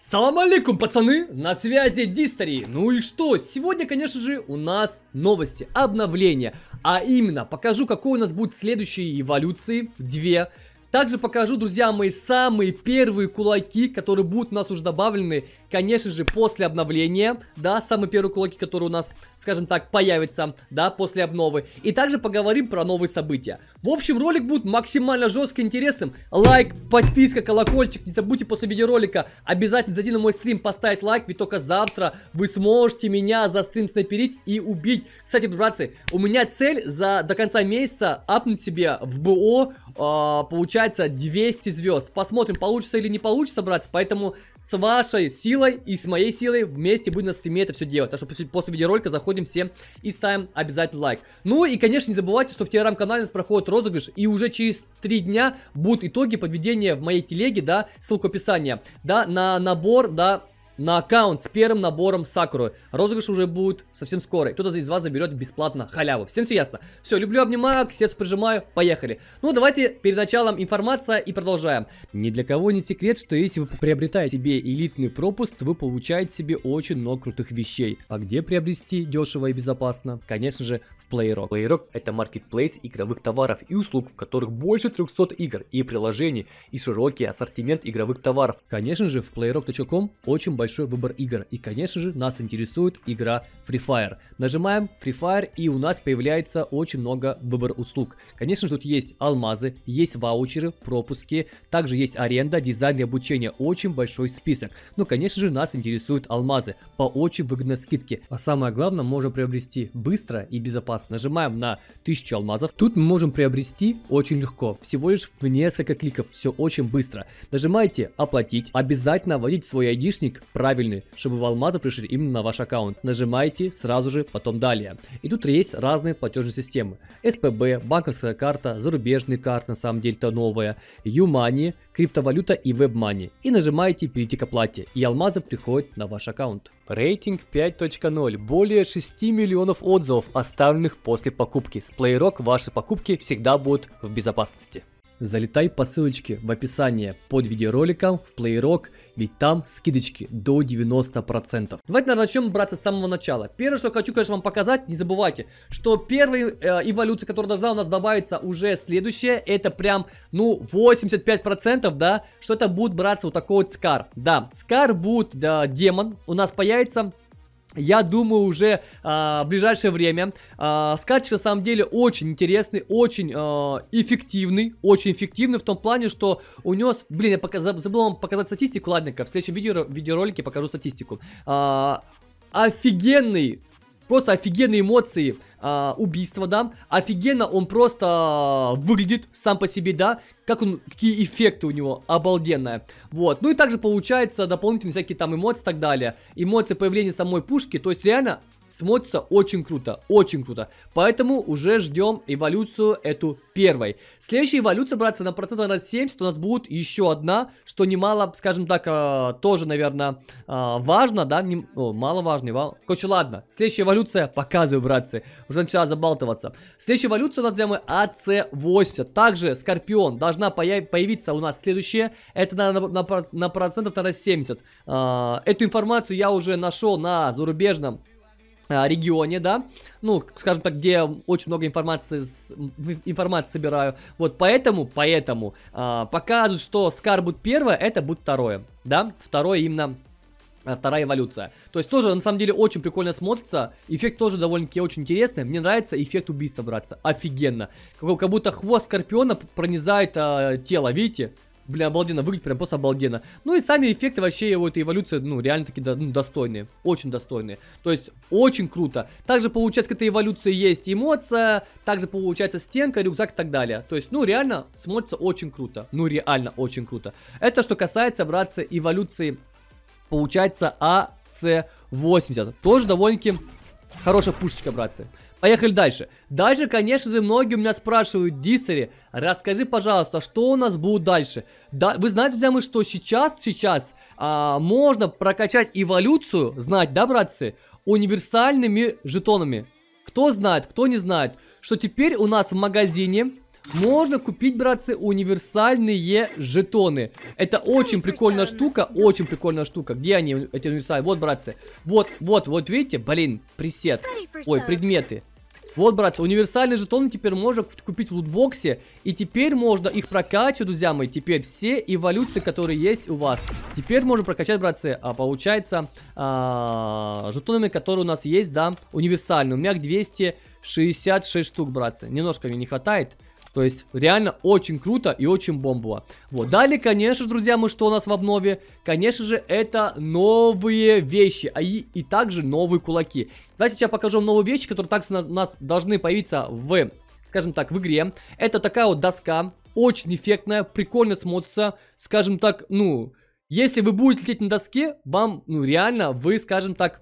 Салам алейкум, пацаны! На связи Дистори. Ну и что? Сегодня, конечно же, у нас новости, обновления. А именно, покажу, какой у нас будет следующие эволюции. Две. Также покажу, друзья мои, самые первые кулаки, которые будут у нас уже добавлены, конечно же, после обновления, да, самые первые кулаки, которые у нас, скажем так, появятся, да, после обновы. И также поговорим про новые события. В общем, ролик будет максимально жестко интересным. Лайк, подписка, колокольчик, не забудьте после видеоролика обязательно зайти на мой стрим, поставить лайк, ведь только завтра вы сможете меня за стрим снайперить и убить. Кстати, братцы, у меня цель за до конца месяца апнуть себе в БО, э, а, получается, получается 200 звезд. Посмотрим, получится или не получится, братцы. Поэтому с вашей силой и с моей силой вместе будем на стриме это все делать. Так что после, после видеоролика заходим все и ставим обязательно лайк. Ну и, конечно, не забывайте, что в телеграм-канале у нас проходит розыгрыш. И уже через 3 дня будут итоги подведения в моей телеге, да, ссылка в да, на набор, да, на аккаунт с первым набором Сакуры. Розыгрыш уже будет совсем скоро. Кто-то из вас заберет бесплатно халяву. Всем все ясно. Все, люблю, обнимаю, к сердцу прижимаю. Поехали. Ну, давайте перед началом информация и продолжаем. Ни для кого не секрет, что если вы приобретаете себе элитный пропуск, вы получаете себе очень много крутых вещей. А где приобрести дешево и безопасно? Конечно же, в Playrock. Playrock это маркетплейс игровых товаров и услуг, в которых больше 300 игр и приложений, и широкий ассортимент игровых товаров. Конечно же, в playrock.com очень большой большой выбор игр. И, конечно же, нас интересует игра Free Fire. Нажимаем Free Fire, и у нас появляется очень много выбор услуг. Конечно же, тут есть алмазы, есть ваучеры, пропуски, также есть аренда, дизайн и обучение. Очень большой список. Ну, конечно же, нас интересуют алмазы по очень выгодной скидке. А самое главное, можем приобрести быстро и безопасно. Нажимаем на 1000 алмазов. Тут мы можем приобрести очень легко, всего лишь в несколько кликов, все очень быстро. Нажимаете «Оплатить», обязательно вводить свой айдишник правильный, чтобы в алмазы пришли именно на ваш аккаунт. Нажимаете сразу же, потом далее. И тут есть разные платежные системы. СПБ, банковская карта, зарубежные карты, на самом деле-то новая, Юмани, криптовалюта и вебмани. И нажимаете перейти к оплате, и алмазы приходят на ваш аккаунт. Рейтинг 5.0. Более 6 миллионов отзывов, оставленных после покупки. С PlayRock ваши покупки всегда будут в безопасности. Залетай по ссылочке в описании под видеороликом в PlayRock, ведь там скидочки до 90%. Давайте, наверное, начнем браться с самого начала. Первое, что хочу, конечно, вам показать, не забывайте, что первая э, эволюция, которая должна у нас добавиться уже следующая, это прям, ну, 85%, да, что это будет браться вот такой вот Скар. Да, Скар будет да, демон, у нас появится я думаю, уже а, в ближайшее время. А, скач, на самом деле, очень интересный, очень а, эффективный. Очень эффективный в том плане, что унес. Блин, я пока, забыл вам показать статистику. Ладненько, в следующем видео, видеоролике покажу статистику. А, офигенный, просто офигенные эмоции а, убийство, да. Офигенно он просто выглядит сам по себе, да. Как он, какие эффекты у него, обалденная. Вот, ну и также получается дополнительные всякие там эмоции и так далее. Эмоции появления самой пушки, то есть реально Смотрится очень круто, очень круто. Поэтому уже ждем эволюцию эту первой. Следующая эволюция, братцы, на процентов на 70 у нас будет еще одна, что немало, скажем так, а, тоже, наверное, а, важно, да, не, о, Вал... Короче, ладно, следующая эволюция, показываю, братцы, уже начала забалтываться. Следующая эволюция у нас, друзья мои, АЦ-80. Также Скорпион должна появиться у нас следующая, это на, на, на процентов на 70. А, эту информацию я уже нашел на зарубежном Э, регионе, да, ну, скажем так, где очень много информации, информации собираю, вот, поэтому, поэтому, э, показывают, что Скар будет первое, это будет второе, да, второе именно э, вторая эволюция. То есть тоже, на самом деле, очень прикольно смотрится. Эффект тоже довольно-таки очень интересный. Мне нравится эффект убийства, братца. Офигенно. Как, как будто хвост скорпиона пронизает э, тело, видите? Блин, обалденно, выглядит прям просто обалденно. Ну и сами эффекты вообще его, этой эволюции, ну, реально такие ну, достойные. Очень достойные. То есть, очень круто. Также, получается, к этой эволюции есть эмоция, также, получается, стенка, рюкзак и так далее. То есть, ну, реально, смотрится очень круто. Ну, реально, очень круто. Это что касается, братцы, эволюции, получается, АЦ-80. Тоже довольно-таки хорошая пушечка, братцы. Поехали дальше. Дальше, конечно же, многие у меня спрашивают, Диссери, расскажи, пожалуйста, что у нас будет дальше? Да, вы знаете, друзья мои, что сейчас, сейчас а, можно прокачать эволюцию, знать, да, братцы, универсальными жетонами. Кто знает, кто не знает, что теперь у нас в магазине можно купить, братцы, универсальные жетоны. Это очень прикольная штука, очень прикольная штука. Где они, эти универсальные? Вот, братцы. Вот, вот, вот, видите? Блин, пресет. Ой, предметы. Вот, братцы, универсальные жетоны теперь можно купить в лутбоксе. И теперь можно их прокачивать, друзья мои. Теперь все эволюции, которые есть у вас. Теперь можно прокачать, братцы, а, получается, а, жетонами, которые у нас есть, да, универсальные. У меня 266 штук, братцы. Немножко мне не хватает. То есть, реально очень круто и очень бомбово. Вот, далее, конечно, друзья, мы что у нас в обнове? Конечно же, это новые вещи, а и, и также новые кулаки. Давайте я покажу вам новые вещи, которые так у нас должны появиться в скажем так, в игре. Это такая вот доска, очень эффектная, прикольно смотрится, скажем так, ну, если вы будете лететь на доске, вам, ну, реально, вы, скажем так,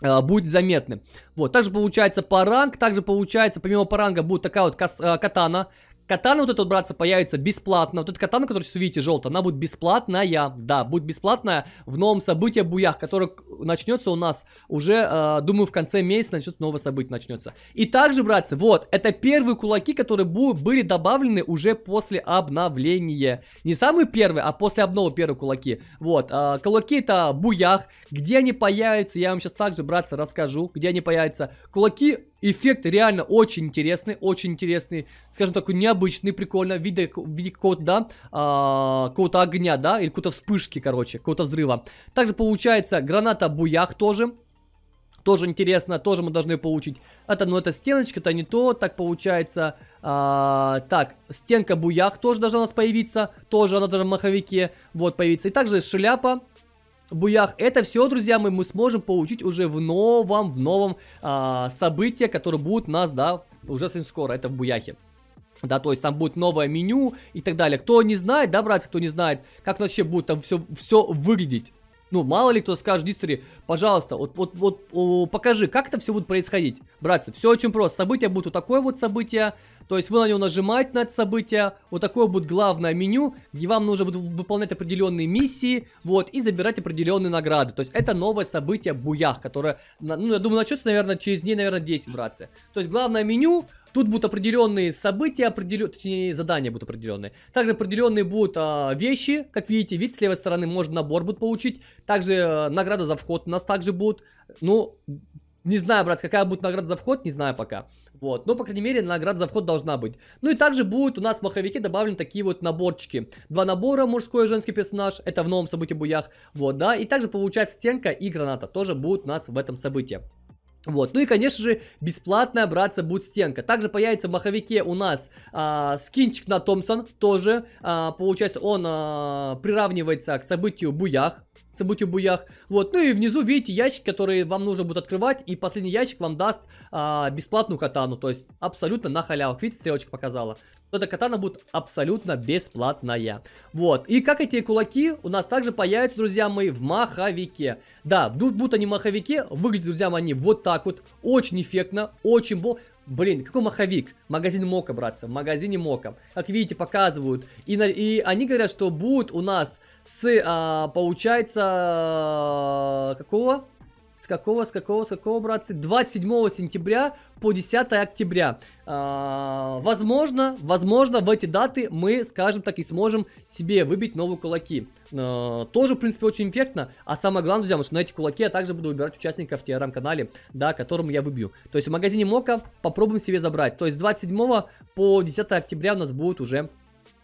Э, будет заметным. Вот, также получается паранг, также получается, помимо паранга будет такая вот кас, э, катана, Катана вот эта вот, братцы, появится бесплатно. Вот эта катана, которую сейчас увидите, желтая, она будет бесплатная. Да, будет бесплатная в новом событии Буях, которое начнется у нас уже, э, думаю, в конце месяца начнется новое событие начнется. И также, братцы, вот, это первые кулаки, которые были добавлены уже после обновления. Не самые первые, а после обнова первые кулаки. Вот, э, кулаки это Буях. Где они появятся, я вам сейчас также, братцы, расскажу, где они появятся. Кулаки Эффект реально очень интересный, очень интересный, скажем так, необычный, прикольно, в виде, виде какого-то, да, а, какого-то огня, да, или какой-то вспышки, короче, какого-то взрыва. Также получается граната буях тоже, тоже интересно, тоже мы должны получить. Это, ну, это стеночка, это не то, так получается. А, так, стенка буях тоже должна у нас появиться, тоже она должна в маховике, вот, появится И также шляпа, буях. Это все, друзья мы мы сможем получить уже в новом, в новом а, событии, которое будет у нас, да, уже совсем скоро, это в буяхе. Да, то есть там будет новое меню и так далее. Кто не знает, да, братцы, кто не знает, как вообще будет там все, все выглядеть, ну, мало ли кто скажет дистри, пожалуйста, вот, вот, вот покажи, как это все будет происходить. Братцы, все очень просто. События будут вот такое вот событие, то есть вы на него нажимаете на это событие, вот такое будет главное меню, где вам нужно будет выполнять определенные миссии, вот, и забирать определенные награды. То есть это новое событие Буях, которое, ну, я думаю, начнется, наверное, через дней, наверное, 10, братцы. То есть главное меню, Тут будут определенные события, определен... точнее задания будут определенные. Также определенные будут а, вещи, как видите, вид с левой стороны можно набор будет получить. Также а, награда за вход у нас также будет. Ну, не знаю, брат, какая будет награда за вход, не знаю пока. Вот, но, по крайней мере, награда за вход должна быть. Ну и также будет у нас в маховике добавлены такие вот наборчики. Два набора, мужской и женский персонаж, это в новом событии Буях. Вот, да, и также получается стенка и граната тоже будут у нас в этом событии. Вот. Ну и, конечно же, бесплатная братца будет стенка. Также появится в маховике у нас а, скинчик на Томпсон, тоже, а, получается, он а, приравнивается к событию Буях, событию Буях. Вот. Ну и внизу видите ящик, который вам нужно будет открывать, и последний ящик вам даст а, бесплатную катану, то есть абсолютно на халяву. Видите, стрелочка показала то эта катана будет абсолютно бесплатная. Вот. И как эти кулаки у нас также появятся, друзья мои, в маховике. Да, будут они в маховике, выглядят, друзья мои, вот так вот. Очень эффектно, очень... Бо... Блин, какой маховик? Магазин Мока, братцы, в магазине Мока. Как видите, показывают. И, на... и они говорят, что будет у нас с, а, получается, какого? С какого, с какого, с какого, братцы? 27 сентября по 10 октября. А, возможно, возможно, в эти даты мы, скажем так, и сможем себе выбить новые кулаки. А, тоже, в принципе, очень эффектно. А самое главное, друзья, что на эти кулаки я также буду выбирать участников в телеграм-канале, да, которому я выбью. То есть в магазине Мока попробуем себе забрать. То есть 27 по 10 октября у нас будет уже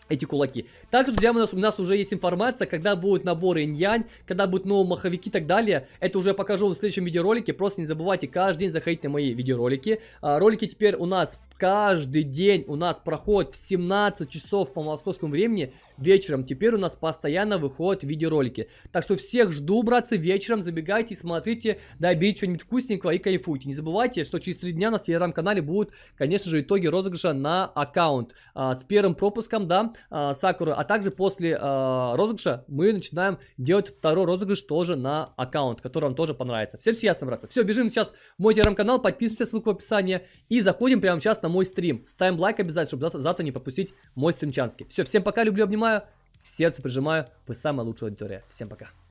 эти кулаки. Также, друзья, у нас, у нас уже есть информация, когда будут наборы инь когда будут новые маховики и так далее. Это уже покажу в следующем видеоролике. Просто не забывайте каждый день заходить на мои видеоролики. А, ролики теперь у нас каждый день у нас проходит в 17 часов по московскому времени вечером. Теперь у нас постоянно выходят видеоролики. Так что всех жду, братцы, вечером забегайте и смотрите, да, берите что-нибудь вкусненького и кайфуйте. Не забывайте, что через 3 дня на телеграм-канале будут, конечно же, итоги розыгрыша на аккаунт а, с первым пропуском, да, а, Сакуры. А также после а, розыгрыша мы начинаем делать второй розыгрыш тоже на аккаунт, который вам тоже понравится. Всем все ясно, братцы. Все, бежим сейчас в мой телеграм-канал, подписывайтесь, ссылка в описании и заходим прямо сейчас на мой стрим. Ставим лайк обязательно, чтобы завтра, завтра не пропустить мой стримчанский. Все, всем пока, люблю, обнимаю. сердце прижимаю. Вы самая лучшая аудитория. Всем пока.